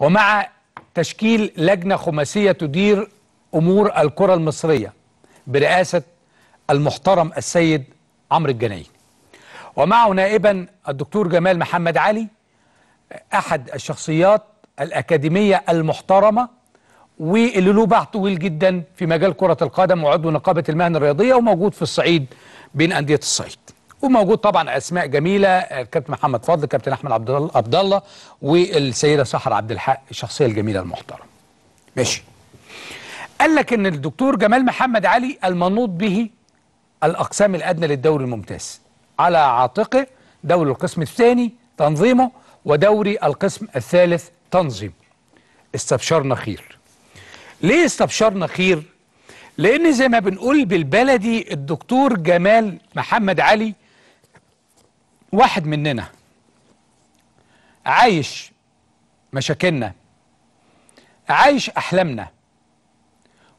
ومع تشكيل لجنة خماسية تدير أمور الكرة المصرية برئاسة المحترم السيد عمرو الجنايني ومعه نائبا الدكتور جمال محمد علي أحد الشخصيات الأكاديمية المحترمة واللي له باع طويل جدا في مجال كرة القدم وعضو نقابة المهن الرياضية وموجود في الصعيد بين أندية الصعيد وموجود طبعا اسماء جميله الكابتن محمد فضل الكابتن احمد عبد الله والسيده سحر عبد الحق الشخصيه الجميله المحترمه ماشي قال لك ان الدكتور جمال محمد علي المنوط به الاقسام الادنى للدوري الممتاز على عاتقه دوري القسم الثاني تنظيمه ودوري القسم الثالث تنظيم استبشرنا خير ليه استبشرنا خير لان زي ما بنقول بالبلدي الدكتور جمال محمد علي واحد مننا عايش مشاكلنا عايش احلامنا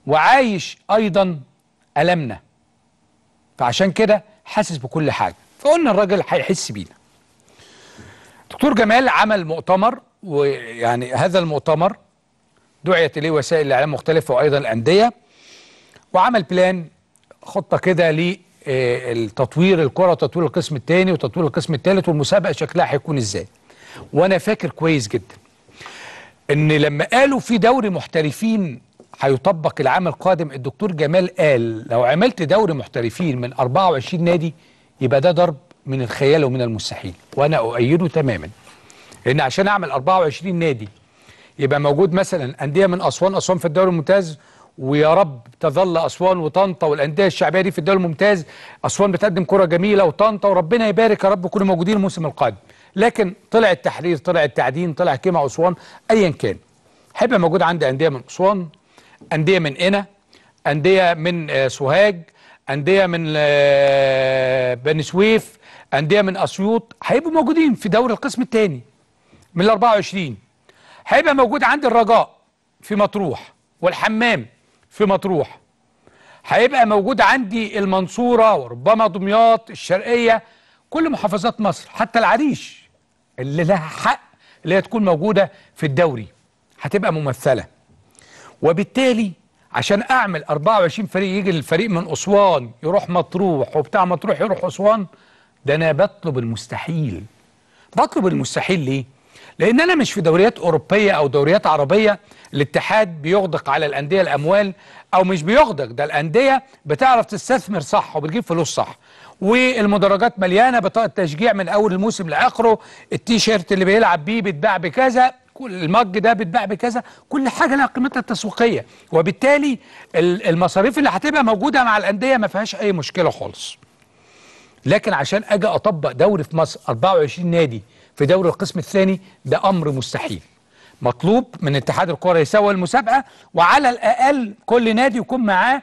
وعايش ايضا المنا فعشان كده حاسس بكل حاجه فقلنا الراجل هيحس بينا دكتور جمال عمل مؤتمر ويعني هذا المؤتمر دعيت اليه وسائل الاعلام مختلفه وايضا الانديه وعمل بلان خطه كده آه، التطوير الكره وتطوير القسم الثاني وتطوير القسم الثالث والمسابقه شكلها هيكون ازاي وانا فاكر كويس جدا ان لما قالوا في دوري محترفين هيطبق العام القادم الدكتور جمال قال لو عملت دوري محترفين من 24 نادي يبقى ده ضرب من الخيال ومن المستحيل وانا اؤيده تماما لان عشان اعمل 24 نادي يبقى موجود مثلا انديه من اسوان اسوان في الدوري الممتاز ويا رب تظل اسوان وطنطا والانديه الشعبيه دي في الدوري الممتاز اسوان بتقدم كره جميله وطنطا وربنا يبارك يا رب يكونوا موجودين الموسم القادم لكن طلع التحرير طلع التعدين طلع كيما اسوان ايا كان هيبقى موجود عندي انديه من اسوان انديه من انا انديه من آه، سوهاج انديه من آه، بني سويف انديه من اسيوط هيبقوا موجودين في دوري القسم الثاني من ال 24 هيبقى موجود عند الرجاء في مطروح والحمام في مطروح هيبقى موجود عندي المنصورة وربما دمياط الشرقية كل محافظات مصر حتى العريش اللي لها حق اللي هي تكون موجودة في الدوري هتبقى ممثلة وبالتالي عشان أعمل 24 فريق يجي الفريق من أسوان يروح مطروح وبتاع مطروح يروح أسوان ده أنا بطلب المستحيل بطلب المستحيل ليه؟ لان انا مش في دوريات اوروبيه او دوريات عربيه الاتحاد بيغدق على الانديه الاموال او مش بيغدق ده الانديه بتعرف تستثمر صح وبتجيب فلوس صح والمدرجات مليانه بطاقه تشجيع من اول الموسم لاخره التيشيرت اللي بيلعب بيه بيتباع بكذا كل المج ده بيتباع بكذا كل حاجه لها قيمتها التسويقيه وبالتالي المصاريف اللي هتبقى موجوده مع الانديه ما فيهاش اي مشكله خالص لكن عشان اجي اطبق دوري في مصر 24 نادي في دوري القسم الثاني ده امر مستحيل مطلوب من اتحاد الكره يسوي المسابقه وعلى الاقل كل نادي يكون معاه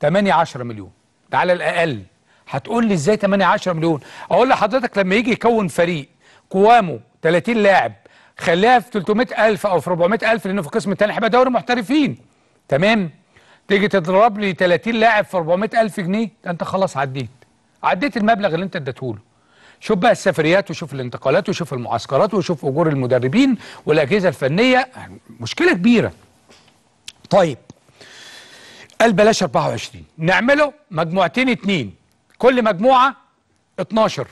8 10 مليون ده على الاقل هتقول لي ازاي 8 10 مليون اقول لحضرتك لما يجي يكون فريق قوامه 30 لاعب خليها في 300000 او في 400000 لانه في القسم الثاني هيبقى دوري محترفين تمام تيجي تضرب لي 30 لاعب في 400000 جنيه ده انت خلاص عديت عديت المبلغ اللي انت اديته له شوف بقى السفريات وشوف الانتقالات وشوف المعسكرات وشوف اجور المدربين والاجهزه الفنيه مشكله كبيره طيب قال بلاش 24 نعمله مجموعتين اتنين كل مجموعه 12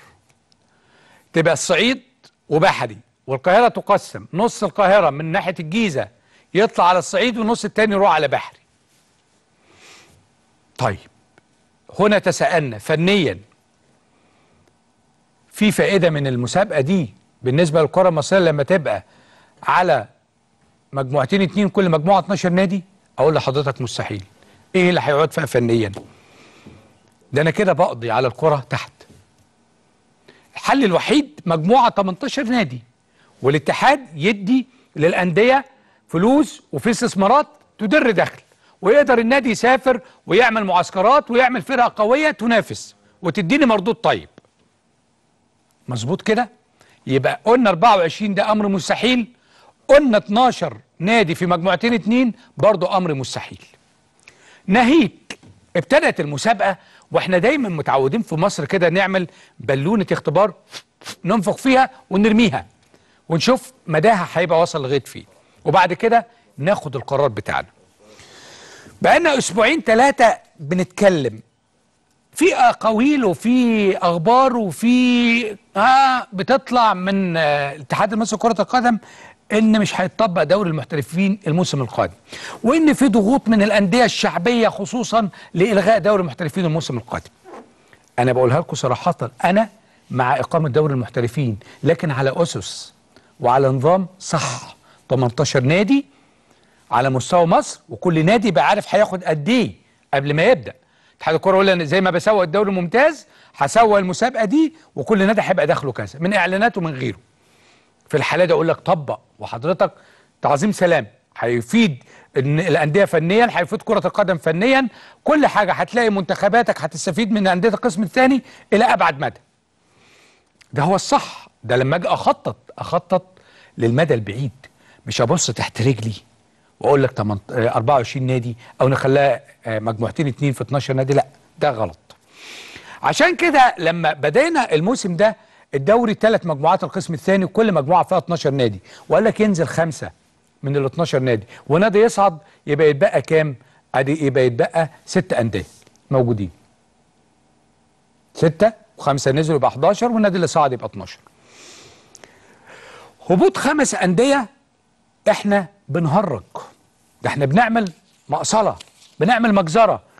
تبقى الصعيد وبحري والقاهره تقسم نص القاهره من ناحيه الجيزه يطلع على الصعيد والنص الثاني يروح على بحري طيب هنا تساءلنا فنيا في فائده من المسابقه دي بالنسبه للكره المصريه لما تبقى على مجموعتين اتنين كل مجموعه 12 نادي اقول لحضرتك مستحيل ايه اللي هيقعد فيها فنيا ده انا كده بقضي على الكره تحت الحل الوحيد مجموعه 18 نادي والاتحاد يدي للانديه فلوس وفي استثمارات تدر دخل ويقدر النادي يسافر ويعمل معسكرات ويعمل فرقه قويه تنافس وتديني مردود طيب مظبوط كده يبقى قلنا 24 ده امر مستحيل قلنا 12 نادي في مجموعتين اتنين برضه امر مستحيل ناهيك ابتدت المسابقه واحنا دايما متعودين في مصر كده نعمل بالونه اختبار ننفخ فيها ونرميها ونشوف مداها هيبقى وصل لغايه فين وبعد كده ناخد القرار بتاعنا بقالنا اسبوعين ثلاثه بنتكلم في اقاويل وفي اخبار وفي آه بتطلع من آه، الاتحاد المصري لكره القدم ان مش هيتطبق دوري المحترفين الموسم القادم وان في ضغوط من الانديه الشعبيه خصوصا لالغاء دوري المحترفين الموسم القادم انا بقولها لكم صراحه انا مع اقامه دوري المحترفين لكن على اسس وعلى نظام صح 18 نادي على مستوى مصر وكل نادي بيعرف عارف هياخد قد ايه قبل ما يبدا اتحاد الكوره يقول لي زي ما بسوق الدوري الممتاز هسوق المسابقه دي وكل نادي هيبقى داخله كذا من اعلانات ومن غيره في الحاله دي اقول لك طبق وحضرتك تعظيم سلام هيفيد الانديه فنيا هيفيد كره القدم فنيا كل حاجه هتلاقي منتخباتك هتستفيد من انديه القسم الثاني الى ابعد مدى ده هو الصح ده لما اجي اخطط اخطط للمدى البعيد مش ابص تحت رجلي واقول لك 24 آه، نادي او نخليها آه، مجموعتين اتنين في 12 نادي لا ده غلط عشان كده لما بدينا الموسم ده الدوري ثلاث مجموعات القسم الثاني كل مجموعه فيها 12 نادي وقال لك ينزل خمسه من ال 12 نادي ونادي يصعد يبقى يتبقى كام؟ ادي يبقى يتبقى ست انديه موجودين. سته وخمسه نزلوا يبقى 11 والنادي اللي صعد يبقى 12. هبوط خمس انديه احنا بنهرج ده احنا بنعمل مقصله بنعمل مجزره